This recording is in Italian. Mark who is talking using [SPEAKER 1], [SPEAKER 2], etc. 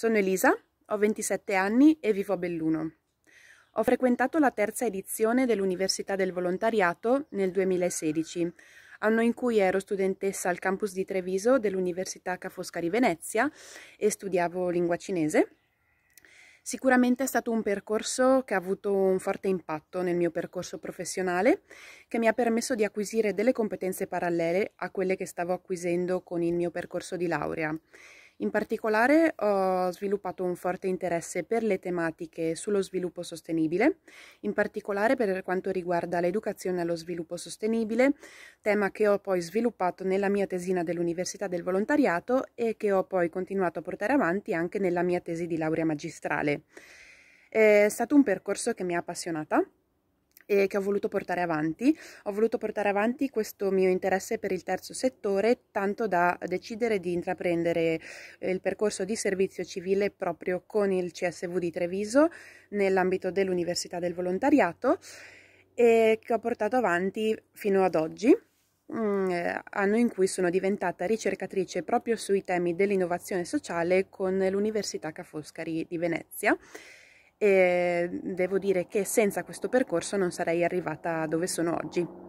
[SPEAKER 1] Sono Elisa, ho 27 anni e vivo a Belluno. Ho frequentato la terza edizione dell'Università del Volontariato nel 2016, anno in cui ero studentessa al campus di Treviso dell'Università Ca' Foscari Venezia e studiavo lingua cinese. Sicuramente è stato un percorso che ha avuto un forte impatto nel mio percorso professionale, che mi ha permesso di acquisire delle competenze parallele a quelle che stavo acquisendo con il mio percorso di laurea in particolare ho sviluppato un forte interesse per le tematiche sullo sviluppo sostenibile, in particolare per quanto riguarda l'educazione allo sviluppo sostenibile, tema che ho poi sviluppato nella mia tesina dell'Università del Volontariato e che ho poi continuato a portare avanti anche nella mia tesi di laurea magistrale. È stato un percorso che mi ha appassionata e che ho voluto portare avanti. Ho voluto portare avanti questo mio interesse per il terzo settore, tanto da decidere di intraprendere eh, il percorso di servizio civile proprio con il CSV di Treviso nell'ambito dell'Università del Volontariato e che ho portato avanti fino ad oggi mm, anno in cui sono diventata ricercatrice proprio sui temi dell'innovazione sociale con l'Università Ca' Foscari di Venezia e devo dire che senza questo percorso non sarei arrivata dove sono oggi.